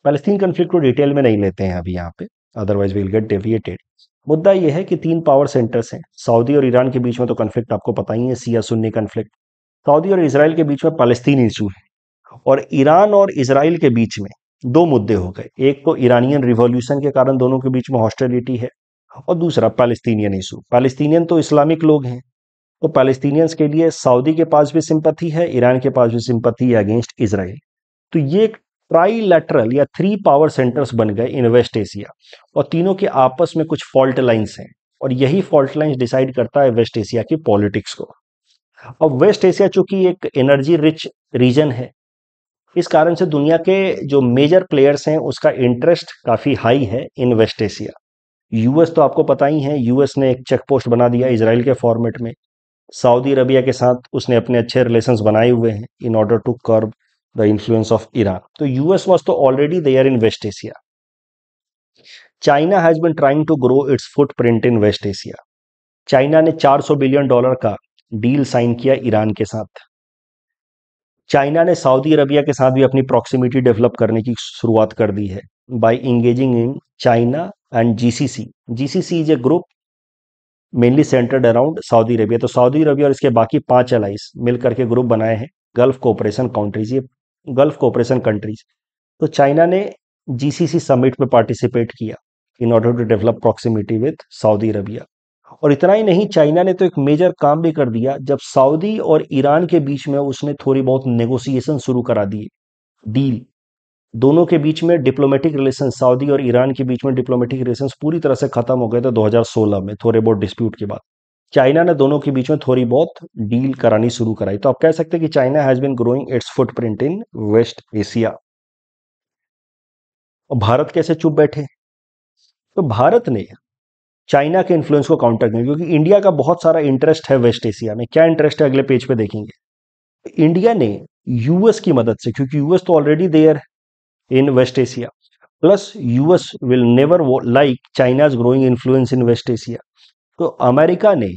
Speaker 1: पैलेस्तीन कन्फ्लिक्ट को डिटेल में नहीं लेते हैं अभी यहाँ पे अदरवाइज विल गेट डेविएटेड मुद्दा यह है कि तीन पावर सेंटर्स हैं सऊदी और ईरान के बीच में तो कन्फ्लिक्ट आपको पता ही है सिया सुन्नी कन्फ्लिक्ट सऊदी और इसराइल के बीच में पालस्तीनी इशू है और ईरान और इसराइल के बीच में दो मुद्दे हो गए एक तो ईरानियन रिवॉल्यूशन के कारण दोनों के बीच में हॉस्टेलिटी है और दूसरा पैलेस्तीनियन इशू पैलेस्तीनियन तो इस्लामिक लोग हैं तो पैलेस्तीनियंस के लिए सऊदी के पास भी सिंपथी है ईरान के पास भी सिंपथी है अगेंस्ट इसराइल तो ये लेटरल या थ्री पावर सेंटर्स बन गए इन वेस्ट एशिया और तीनों के आपस में कुछ फॉल्ट लाइन्स हैं और यही फॉल्ट लाइन्स डिसाइड करता है वेस्ट एशिया की पॉलिटिक्स को अब वेस्ट एशिया चूंकि एक एनर्जी रिच रीजन है इस कारण से दुनिया के जो मेजर प्लेयर्स हैं उसका इंटरेस्ट काफ़ी हाई है इन वेस्ट एशिया यूएस तो आपको पता ही है यूएस ने एक चेक पोस्ट बना दिया इसराइल के फॉर्मेट में सऊदी अरबिया के साथ उसने अपने अच्छे रिलेशंस बनाए हुए हैं in order to curb the influence of Iran तो यूएस वॉज तो already there in West Asia China has been trying to grow its print in West Asia China ने 400 बिलियन डॉलर का डील साइन किया ईरान के साथ चाइना ने सऊदी अरबिया के साथ भी अपनी प्रॉक्सिमिटी डेवलप करने की शुरुआत कर दी है by engaging in China and GCC GCC is a group mainly centred around Saudi Arabia तो सऊदी अरबिया और इसके बाकी पांच अलाइस मिलकर के ग्रुप बनाए हैं गल्फ कोऑपरेशन काउंट्रीज ये गल्फ कोऑपरेशन कंट्रीज तो चाइना ने जीसीसी समिट में पार्टिसिपेट किया in order to develop proximity with Saudi Arabia और इतना ही नहीं चाइना ने तो एक मेजर काम भी कर दिया जब सऊदी और ईरान के बीच में उसने थोड़ी बहुत नेगोशिएशन शुरू करा दिए डील दोनों के बीच में डिप्लोमेटिक रिलेशन सऊदी और ईरान के बीच में डिप्लोमेटिक रिलेशन पूरी तरह से खत्म हो गए थे 2016 में थोड़े बहुत डिस्प्यूट के बाद चाइना ने दोनों के बीच में थोड़ी बहुत डील करानी शुरू कराई तो आप कह सकते हैं कि China has been growing its footprint in West Asia और भारत कैसे चुप बैठे तो भारत ने चाइना के इन्फ्लुएंस को काउंटर करेंगे क्योंकि इंडिया का बहुत सारा इंटरेस्ट है वेस्ट एशिया में क्या इंटरेस्ट है अगले पेज पे देखेंगे इंडिया ने यूएस की मदद से क्योंकि यूएस तो ऑलरेडी देयर है in West Asia plus US will never like China's growing influence in West Asia तो अमेरिका ने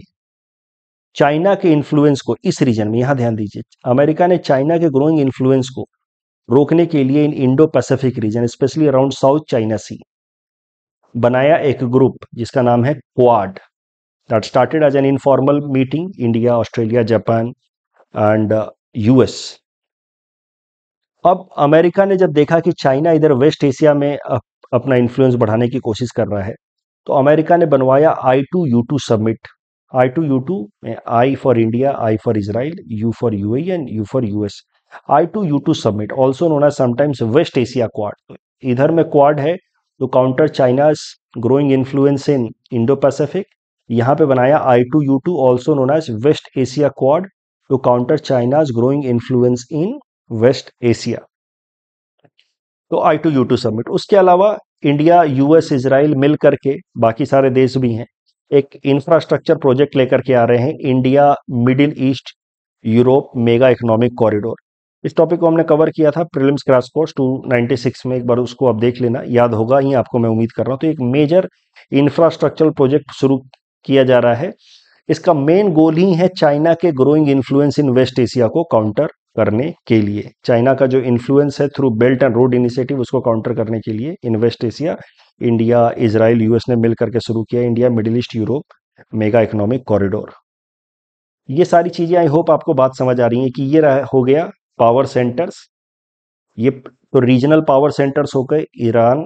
Speaker 1: चाइना के इन्फ्लुएंस को इस रीजन में यहां ध्यान दीजिए अमेरिका ने चाइना के ग्रोइंग इन्फ्लुएंस को रोकने के लिए in Indo Pacific region specially around South China Sea बनाया एक ग्रुप जिसका नाम है Quad that started as an informal meeting India Australia Japan and US अब अमेरिका ने जब देखा कि चाइना इधर वेस्ट एशिया में अप, अपना इन्फ्लुएंस बढ़ाने की कोशिश कर रहा है तो अमेरिका ने बनवाया I two U two summit I two U two में I for India I for Israel U for U and U for US I two U two summit also known as sometimes West Asia Quad इधर में क्वाड है to counter China's growing influence in Indo Pacific यहाँ पे बनाया I two U two also known as West Asia Quad to counter China's growing influence in West Asia तो I two U two summit उसके अलावा इंडिया यूएस इसराइल मिल करके बाकी सारे देश भी हैं एक इंफ्रास्ट्रक्चर प्रोजेक्ट लेकर के आ रहे हैं India Middle East Europe mega economic corridor इस टॉपिक को हमने कवर किया था प्रीलिम्स क्रास कोर्स 296 में एक बार उसको आप देख लेना याद होगा ही आपको मैं उम्मीद कर रहा हूँ तो एक मेजर इंफ्रास्ट्रक्चरल प्रोजेक्ट शुरू किया जा रहा है इसका मेन गोल ही है चाइना के growing influence in West Asia को काउंटर करने के लिए चाइना का जो इन्फ्लुएंस है through Belt and Road Initiative उसको काउंटर करने के लिए in West Asia India Israel US ने मिल करके शुरू किया India Middle East Europe mega economic corridor ये सारी चीज़ें आई होप आपको बात समझ आ रही है कि ये रहा हो गया पावर सेंटर्स ये तो रीजनल पावर सेंटर्स हो गए Iran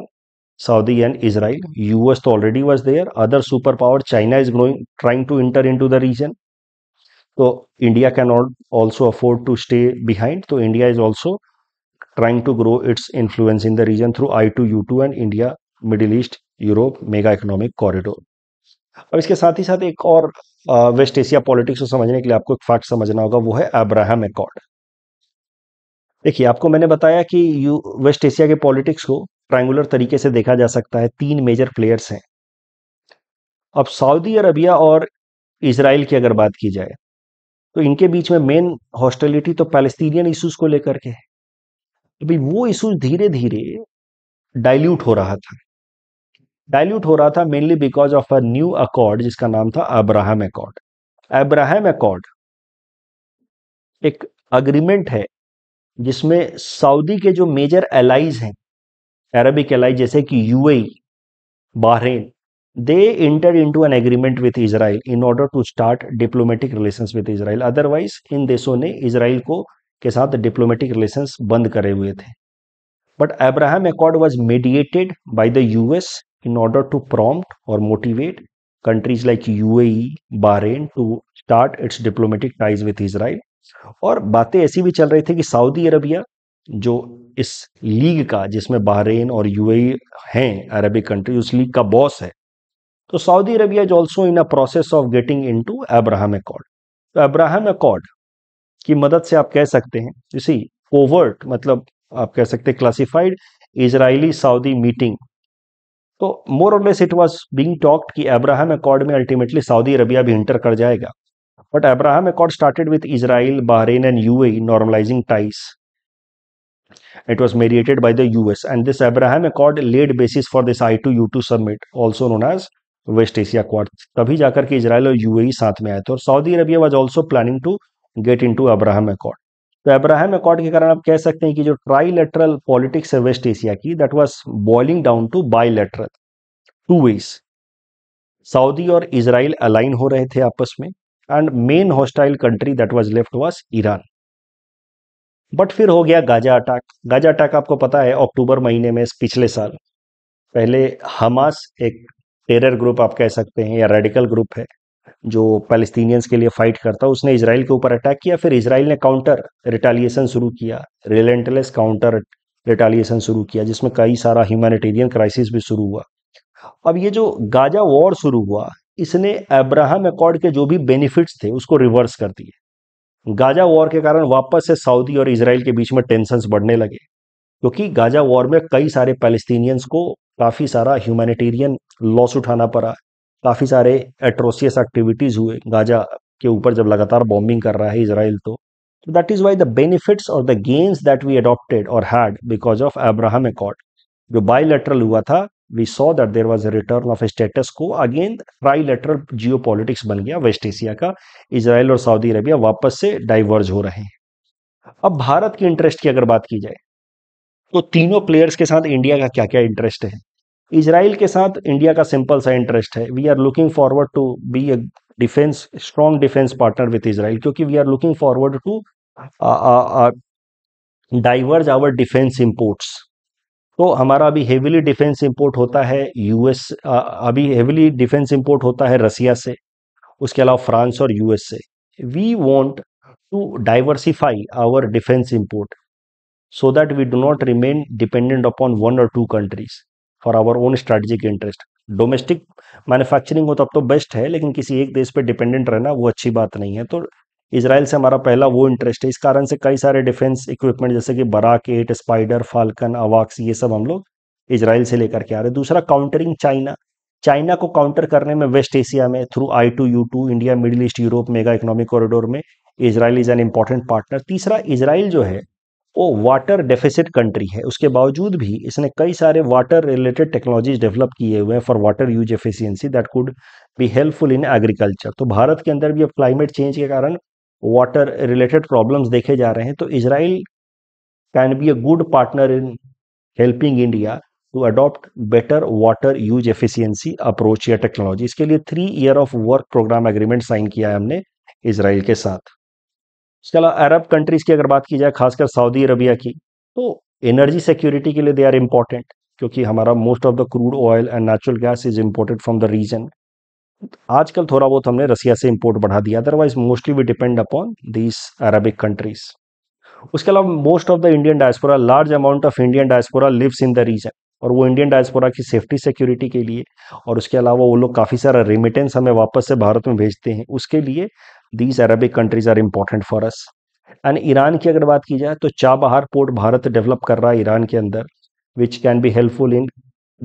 Speaker 1: Saudi and Israel US तो already was there other super power China is growing trying to enter in the region तो India can not also afford to stay behind तो India is also trying to grow its influence in the region through I two U two and India Middle East Europe mega economic corridor अब इसके साथ ही साथ एक और वेस्ट एशिया पॉलिटिक्स को समझने के लिए आपको एक फैक्ट समझना होगा वो है अब्राहम एकॉर्ड देखिए आपको मैंने बताया कि यू वेस्ट एशिया के पॉलिटिक्स को ट्राइंगुलर तरीके से देखा जा सकता है तीन मेजर प्लेयर्स हैं अब सऊदी अरबिया और इसराइल की अगर बात की जाए तो इनके बीच में मेन हॉस्टेलिटी तो पैलेस्तीनियन इशूज को लेकर के है अभी वो इशूज धीरे धीरे डाइल्यूट हो रहा था डाइल्यूट हो रहा था mainly because of a new accord जिसका नाम था अब्राहम अकॉर्ड अब्राहम अकॉर्ड एक अग्रीमेंट है जिसमें सऊदी के जो मेजर एलाइज हैं अरबिक एलाइज जैसे कि UAE Bahrain they enter into an agreement with Israel in order to start diplomatic relations with Israel otherwise इन देशों ने इसराइल को के साथ डिप्लोमेटिक रिलेशंस बंद करे हुए थे but Abraham Accord was mediated by the US in order to prompt और motivate countries like U A Bahrain to start its diplomatic ties with Israel और बातें ऐसी भी चल रही थी कि सऊदी अरबिया जो इस लीग का जिसमें बहरेन और यूएई हैं अरबी कंट्री उस लीग का बॉस है तो Saudi Arabia is also in a process of getting in to Abraham Accord तो अब्राहम अकॉर्ड की मदद से आप कह सकते हैं इसी कोवर्ट मतलब आप कह सकते हैं क्लासिफाइड इसराइली सऊदी मीटिंग तो मोर और less it was being talked कि अब्राहम अकॉर्ड में अल्टीमेटली सऊदी अरबिया भी इंटर कर जाएगा But Abraham Accord started with Israel, Bahrain, and UAE normalizing ties. It was mediated by the US, and this Abraham Accord laid basis for this I2U2 summit, also known as West Asia Quad तभी जाकर के इसराइल और यूएई e साथ में आए थे और Saudi Arabia was also planning to get in to Abraham Accord तो अब्राहम अकॉर्ड के कारण आप कह सकते हैं कि जो लेटरल पॉलिटिक्स है वेस्ट एशिया की that was boiling down to lateral two ways Saudi और इसराइल अलाइन हो रहे थे आपस में and main hostile country that was left was Iran but फिर हो गया गाजा अटैक गाजा अटैक आपको पता है अक्टूबर महीने में पिछले साल पहले हमास एक टेरर ग्रुप आप कह सकते हैं या रेडिकल ग्रुप है जो पैलेस्तीनियंस के लिए फाइट करता है उसने इसराइल के ऊपर अटैक किया फिर इसराइल ने काउंटर रिटालिएशन शुरू किया रिलेंटलेस काउंटर रिटालिएशन शुरू किया जिसमें कई सारा ह्यूमैनिटेरियन क्राइसिस भी शुरू हुआ अब ये जो गाजा वॉर शुरू हुआ इसने अब्राहम अकॉर्ड के जो भी बेनिफिट्स थे उसको रिवर्स कर दिए गाजा वॉर के कारण वापस से सऊदी और इसराइल के बीच में टेंशन बढ़ने लगे क्योंकि गाजा वॉर में कई सारे पैलेस्तीनियंस को काफ़ी सारा ह्यूमैनिटेरियन लॉस उठाना पड़ा काफ़ी सारे एट्रोसियस एक्टिविटीज़ हुए गाजा के ऊपर जब लगातार बॉम्बिंग कर रहा है इसराइल तो that is why the benefits और the the that we we और had because of Abraham Accord जो बायोलेटरल हुआ था we saw that there was a return of a status quo again trilateral geopolitics बन गया वेस्ट एशिया का इसराइल और सऊदी अरेबिया वापस से डाइवर्ज हो रहे हैं अब भारत के इंटरेस्ट की अगर बात की जाए तो तीनों प्लेयर्स के साथ इंडिया का क्या क्या इंटरेस्ट है इसराइल के साथ इंडिया का सिंपल सा इंटरेस्ट है we are looking forward to be a defence strong defence partner with Israel क्योंकि we are looking forward to diverge our defence imports तो हमारा अभी हेविली डिफेंस इंपोर्ट होता है यूएस अभी हेविली डिफेंस इंपोर्ट होता है रसिया से उसके अलावा फ्रांस और यूएस से we want to diversify our defence import so that we do not remain dependent upon one और two countries for our own strategic interest domestic manufacturing हो तो अब तो बेस्ट है लेकिन किसी एक देश पर डिपेंडेंट रहना वो अच्छी बात नहीं है तो इसराइल से हमारा पहला वो इंटरेस्ट है इस कारण से कई सारे डिफेंस इक्विपमेंट जैसे कि बराक एट स्पाइडर फाल्कन अवाक्स ये सब हम लोग इसराइल से लेकर के आ रहे दूसरा काउंटरिंग चाइना चाइना को काउंटर करने में वेस्ट एशिया में through I two U two India Middle East Europe mega economic corridor में Israel is an important partner तीसरा इसराइल जो है वो वाटर डेफिसिट कंट्री है उसके बावजूद भी इसने कई सारे वाटर रिलेटेड टेक्नोलॉजीज डेवलप किए हुए हैं for water use efficiency that could be helpful in agriculture तो भारत के अंदर भी अब क्लाइमेट चेंज के कारण वाटर रिलेटेड प्रॉब्लम्स देखे जा रहे हैं तो Israel can be a good partner in helping India to adopt better water use efficiency approach या टेक्नोलॉजी इसके लिए three year of work programme agreement sign किया है हमने इसराइल के साथ इसके अलावा अरब कंट्रीज की अगर बात की जाए खासकर सऊदी अरबिया की तो एनर्जी सिक्योरिटी के लिए दे आर इम्पोर्टेंट क्योंकि हमारा most of the crude oil and natural gas is imported from the region आजकल थोड़ा बहुत हमने रसिया से इम्पोर्ट बढ़ा दिया otherwise mostly we depend upon these Arabic countries उसके अलावा most of the Indian diaspora large amount of Indian diaspora lives in the region और वो इंडियन डायस्पोरा की सेफ्टी सिक्योरिटी के लिए और उसके अलावा वो लोग काफ़ी सारा रेमिटेंस हमें वापस से भारत में भेजते हैं उसके लिए these Arabic countries are important for us and Iran की अगर बात की जाए तो चाबहार पोर्ट भारत डेवलप कर रहा है ईरान के अंदर which can be helpful in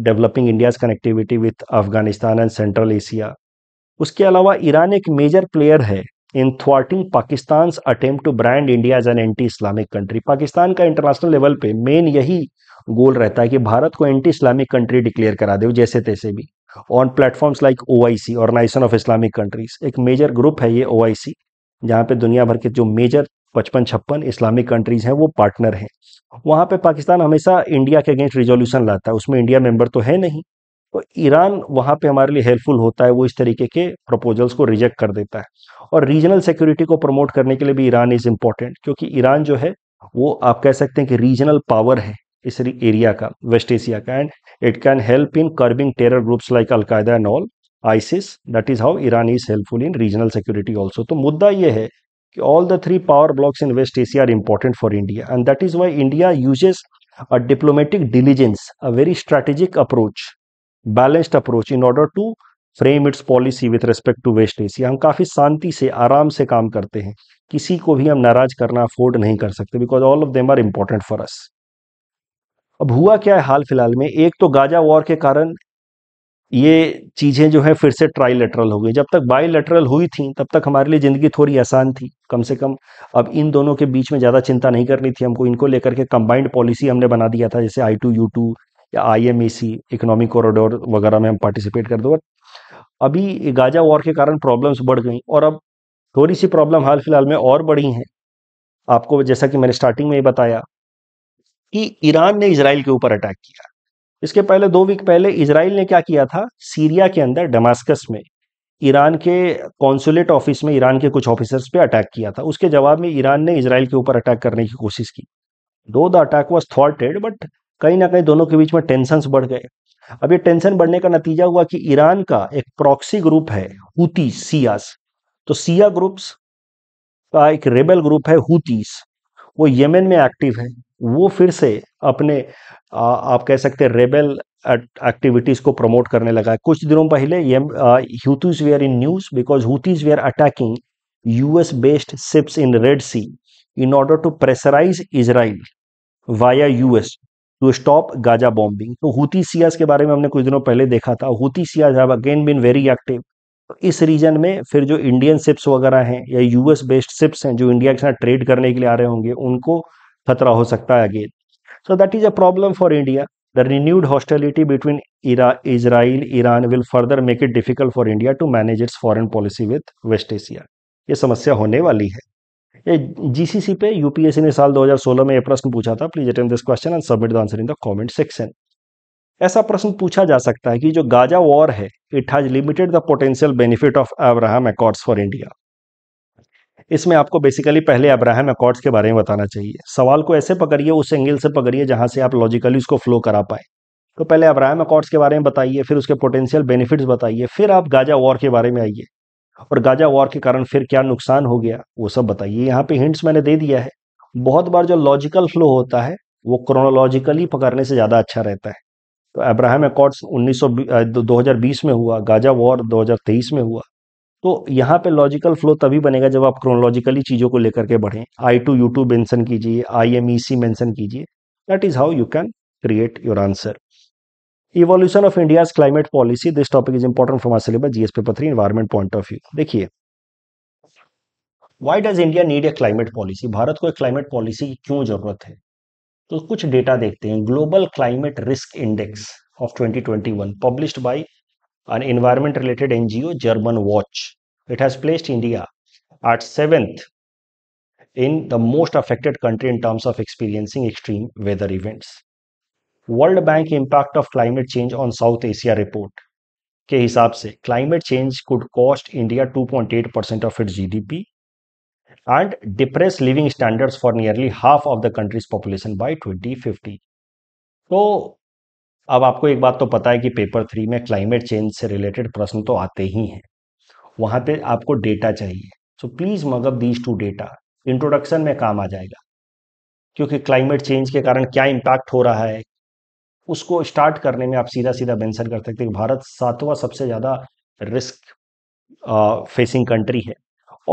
Speaker 1: developing India's connectivity with Afghanistan and Central Asia उसके अलावा ईरान एक मेजर प्लेयर है in thwarting Pakistan attempt to brand India as an anti Islamic country Pakistan का इंटरनेशनल लेवल पे मेन यही गोल रहता है कि भारत को एंटी इस्लामिक कंट्री डिक्लेयर करा दे जैसे तैसे भी on platforms like O I C organisation of Islamic countries एक मेजर ग्रुप है ये ओ आई सी जहाँ पे दुनिया भर के जो मेजर पचपन छप्पन इस्लामिक कंट्रीज हैं वो पार्टनर हैं वहाँ पे पाकिस्तान हमेशा इंडिया के अगेंस्ट रिजोल्यूशन लाता है उसमें इंडिया मेंबर तो है नहीं तो ईरान वहां पे हमारे लिए हेल्पफुल होता है वो इस तरीके के प्रपोजल्स को रिजेक्ट कर देता है और रीजनल सिक्योरिटी को प्रमोट करने के लिए भी ईरान इज़ इम्पॉर्टेंट क्योंकि ईरान जो है वो आप कह सकते हैं कि रीजनल पावर है इस एरिया का वेस्ट एशिया का and it can help in curbing terror groups like al Qaeda and all ISIS that is how Iran is helpful in regional security also तो मुद्दा ये है कि all the three power blocs in West Asia are important for India and that is why India uses a diplomatic diligence a very strategic approach balanced approach in order to frame its policy with respect to West Asia हम काफ़ी शांति से आराम से काम करते हैं किसी को भी हम नाराज करना अफोर्ड नहीं कर सकते because all of them are important for us अब हुआ क्या है हाल फिलहाल में एक तो गाजा वॉर के कारण ये चीज़ें जो है फिर से लेटरल हो गई जब तक बायोलेटरल हुई थी तब तक हमारे लिए ज़िंदगी थोड़ी आसान थी कम से कम अब इन दोनों के बीच में ज़्यादा चिंता नहीं करनी थी हमको इनको लेकर के कंबाइंड पॉलिसी हमने बना दिया था जैसे आई टू यू टू या I M E C economic corridor वगैरह में हम पार्टिसिपेट कर बट अभी गाजा वॉर के कारण प्रॉब्लम्स बढ़ गई और अब थोड़ी सी प्रॉब्लम हाल फिलहाल में और बढ़ी हैं आपको जैसा कि मैंने स्टार्टिंग में ही बताया कि ईरान ने इसराइल के ऊपर अटैक किया इसके पहले दो वीक पहले इसराइल ने क्या किया था सीरिया के अंदर डमास्कस में ईरान के कॉन्सुलेट ऑफिस में ईरान के कुछ ऑफिसर्स पे अटैक किया था उसके जवाब में ईरान ने इसराइल के ऊपर अटैक करने की कोशिश की दो द अटैक वॉज थॉटेड बट कहीं ना कहीं दोनों के बीच में टेंशन बढ़ गए अब ये टेंशन बढ़ने का नतीजा हुआ कि ईरान का एक प्रॉक्सी ग्रुप है हुती सियास तो सिया ग्रुप्स का एक रेबल ग्रुप है हुतीस वो यमन में एक्टिव है वो फिर से अपने आ, आप कह सकते हैं रेबल एक्टिविटीज को प्रमोट करने लगा है कुछ दिनों पहले Houthis were in news because Houthis were attacking US based ships in Red Sea in order to pressurise Israel via US to stop Gaza bombing तो हुती सियाज के बारे में हमने कुछ दिनों पहले देखा था Houthi Shias have again been very active तो इस रीजन में फिर जो इंडियन शिप्स वगैरह हैं या यूएस बेस्ड शिप्स हैं जो इंडिया के साथ ट्रेड करने के लिए आ रहे होंगे उनको खतरा हो सकता है again so that is a problem for India the renewed hostility between Israel Iran will further make it difficult for India to manage its foreign policy with West Asia ये समस्या होने वाली है जीसीसी पे यूपीएससी ने साल 2016 में यह प्रश्न पूछा था please attempt this question and submit the answer in the comment section ऐसा प्रश्न पूछा जा सकता है कि जो गाजा वॉर है it has limited the potential benefit of Abraham Accords for India इसमें आपको बेसिकली पहले अब्राहम अकॉर्ड्स के बारे में बताना चाहिए सवाल को ऐसे पकड़िए उस एंगल से पकड़िए जहां से आप लॉजिकली उसको फ्लो करा पाए तो पहले अब्राहम अकॉर्ड्स के बारे में बताइए फिर उसके पोटेंशियल बेनिफिट्स बताइए फिर आप गाजा वॉर के बारे में आइए और गाजा वॉर के कारण फिर क्या नुकसान हो गया वो सब बताइए यहाँ पे हिंट्स मैंने दे दिया है बहुत बार जो लॉजिकल फ्लो होता है वो क्रोनोलॉजिकली पकड़ने से ज़्यादा अच्छा रहता है तो अब्राहम अकॉर्ड्स उन्नीस सौ में हुआ गाजा वॉर 2023 में हुआ तो यहाँ पे लॉजिकल फ्लो तभी बनेगा जब आप क्रोनोलॉजिकली चीज़ों को लेकर के बढ़ें I two U two mention कीजिए I M E C mention कीजिए that is how you can create your answer evolution of India climate policy this topic is important from our syllabus GS paper three environment point of view देखिए why does India need a climate policy Bharat को एक क्लाइमेट पॉलिसी की क्यों जरूरत है तो कुछ डेटा देखते हैं global climate risk index of 2021 published by an environment related NGO German Watch. It has placed India at 7th in the most affected country in terms of experiencing extreme weather events. World Bank impact of climate change on South Asia report के हिसाब से climate change could cost India 2.8 percent of it GDP and depress living standards for nearly half of the country's population by 2050 तो अब आपको एक बात तो पता है कि पेपर थ्री में क्लाइमेट चेंज से रिलेटेड प्रश्न तो आते ही हैं वहां पे आपको डेटा चाहिए so please mug up these two data introduction में काम आ जाएगा क्योंकि क्लाइमेट चेंज के कारण क्या इम्पैक्ट हो रहा है उसको स्टार्ट करने में आप सीधा सीधा मेंशन कर सकते हैं भारत सातवां सबसे ज़्यादा रिस्क फेसिंग कंट्री है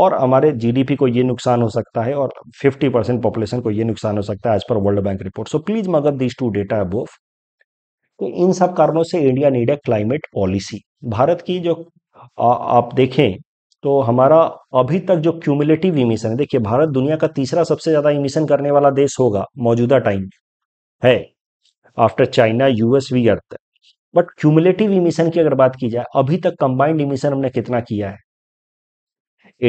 Speaker 1: और हमारे जीडीपी को ये नुकसान हो सकता है और 50 परसेंट पॉपुलेशन को ये नुकसान हो सकता है as per World Bank report so please mug up these two data अब तो इन सब कारणों से India need a climate policy Bharat की जो आ, आप देखें तो हमारा अभी तक जो क्यूमुलेटिव इमिशन है देखिए भारत दुनिया का तीसरा सबसे ज़्यादा इमिशन करने वाला देश होगा मौजूदा टाइम है after China US we third but cumulative emission की अगर बात की जाए अभी तक कंबाइंड इमिशन हमने कितना किया है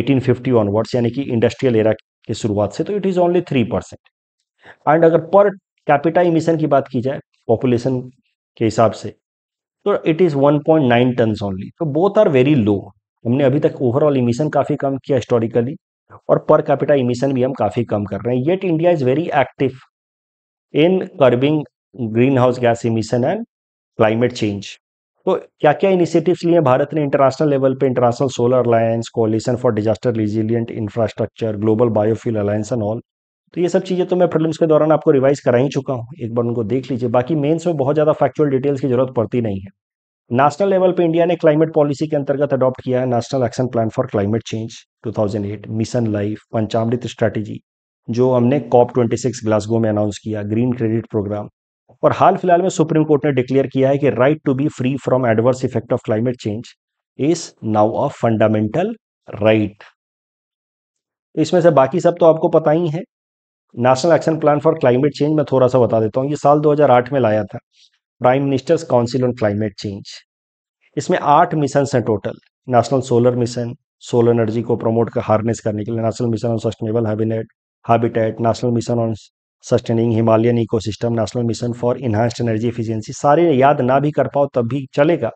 Speaker 1: 1850 ऑनवर्ड्स यानी कि इंडस्ट्रियल एरा की शुरुआत से तो it is only three percent and अगर पर कैपिटा इमिशन की बात की जाए पॉपुलेशन के हिसाब से तो इट इज़ 1.9 टन ओनली तो बोथ आर वेरी लो हमने अभी तक ओवरऑल इमिशन काफ़ी कम किया हिस्टोरिकली और पर कैपिटा इमिशन भी हम काफ़ी कम कर रहे हैं yet India is very active in curbing greenhouse gas emission and climate change तो क्या क्या इनिशिएटिव्स लिए भारत ने इंटरनेशनल लेवल पे international solar alliance coalition for disaster resilient infrastructure global biofuel alliance and all तो ये सब चीज़ें तो मैं प्रिलिम्स के दौरान आपको रिवाइज करा ही चुका हूँ एक बार उनको देख लीजिए बाकी मेन्स में बहुत ज़्यादा फैक्चुअल डिटेल्स की जरूरत पड़ती नहीं है नेशनल लेवल पर इंडिया ने क्लाइमेट पॉलिसी के अंतर्गत अडॉप्ट किया है national action plan for climate change 2008 mission life Panchamrit strategy जो हमने कॉप ट्वेंटी ग्लासगो में अनाउंस किया ग्रीन क्रेडिट प्रोग्राम और हाल फिलहाल में सुप्रीम कोर्ट ने डिक्लेयर किया है कि right to be free from adverse effect of climate change is now a fundamental right इसमें से बाकी सब तो आपको पता ही है national action plan for climate change मैं थोड़ा सा बता देता हूँ ये साल 2008 में लाया था Prime Minister's council on climate change इसमें आठ मिशन हैं total national solar mission solar energy को प्रमोट कर हार्नेस करने के लिए national mission on sustainable habitat habitat national mission on sustaining Himalayan ecosystem national mission for enhanced energy efficiency सारे याद ना भी कर पाओ तब भी चलेगा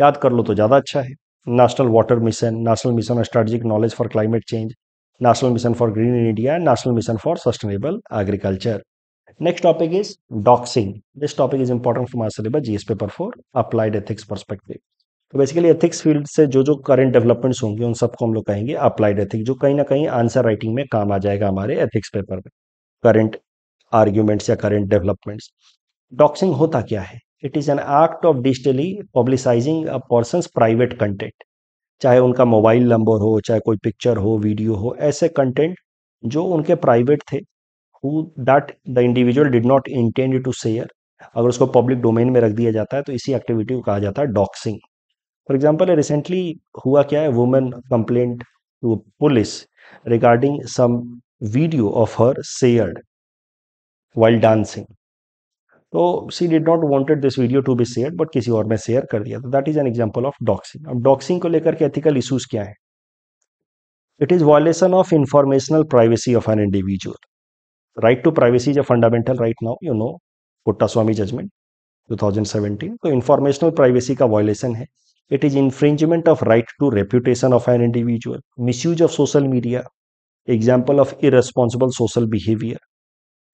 Speaker 1: याद कर लो तो ज़्यादा अच्छा है national water mission national mission on strategic knowledge for climate change national mission for green in India national mission for sustainable agriculture next topic is doxing this topic is important for my syllabus GS paper four applied ethics perspective तो बेसिकली एथिक्स फील्ड से जो जो करंट डेवलपमेंट्स होंगे उन सबको हम लोग कहेंगे अप्लाइड एथिक्स जो कहीं ना कहीं आंसर राइटिंग में काम आ जाएगा हमारे एथिक्स पेपर में करंट आर्ग्यूमेंट्स या करेंट डेवलपमेंट्स डॉक्सिंग होता क्या है it is an act of digitally publicising a person's private content चाहे उनका मोबाइल नंबर हो चाहे कोई पिक्चर हो वीडियो हो ऐसे कंटेंट जो उनके प्राइवेट थे who that the individual did not intend to share अगर उसको पब्लिक डोमेन में रख दिया जाता है तो इसी एक्टिविटी को कहा जाता है डॉक्सिंग फॉर एग्जाम्पल रिसेंटली हुआ क्या है women complaint to police regarding some video of her shared wild dancing तो she did not wanted this video to be share but किसी और में शेयर कर दिया तो that is an example of doxing अब डॉक्सिंग को लेकर के एथिकल इशूज क्या तो है it is violation of informational privacy of an individual right to privacy is a fundamental right now you know Puttaswamy judgement 2017 तो इंफॉर्मेशनल प्राइवेसी का वॉयलेशन है it is infringement of right to reputation of an individual misuse of social media example of irresponsible social behaviour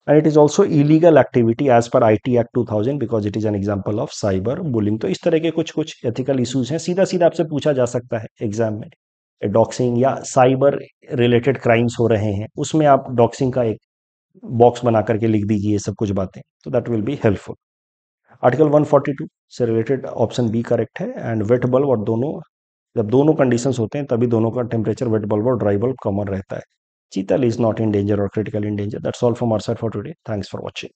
Speaker 1: and it is also illegal activity as per I T act two thousand because it is an example of cyber bullying तो इस तरह के कुछ कुछ एथिकल इशूज हैं सीधा सीधा आपसे पूछा जा सकता है एग्जाम में डॉक्सिंग या साइबर रिलेटेड क्राइम्स हो रहे हैं उसमें आप डॉक्सिंग का एक बॉक्स बना करके लिख दीजिए ये सब कुछ बातें तो that will be helpful article 142 से रिलेटेड ऑप्शन बी करेक्ट है एंड वेट बल्ब और दोनों जब दोनों कंडीशंस होते हैं तभी दोनों का टेम्परेचर वेट बल्ब और ड्राई बल्ब कॉमन रहता है Chital is not in danger or critical in danger that's all from our side for today thanks for watching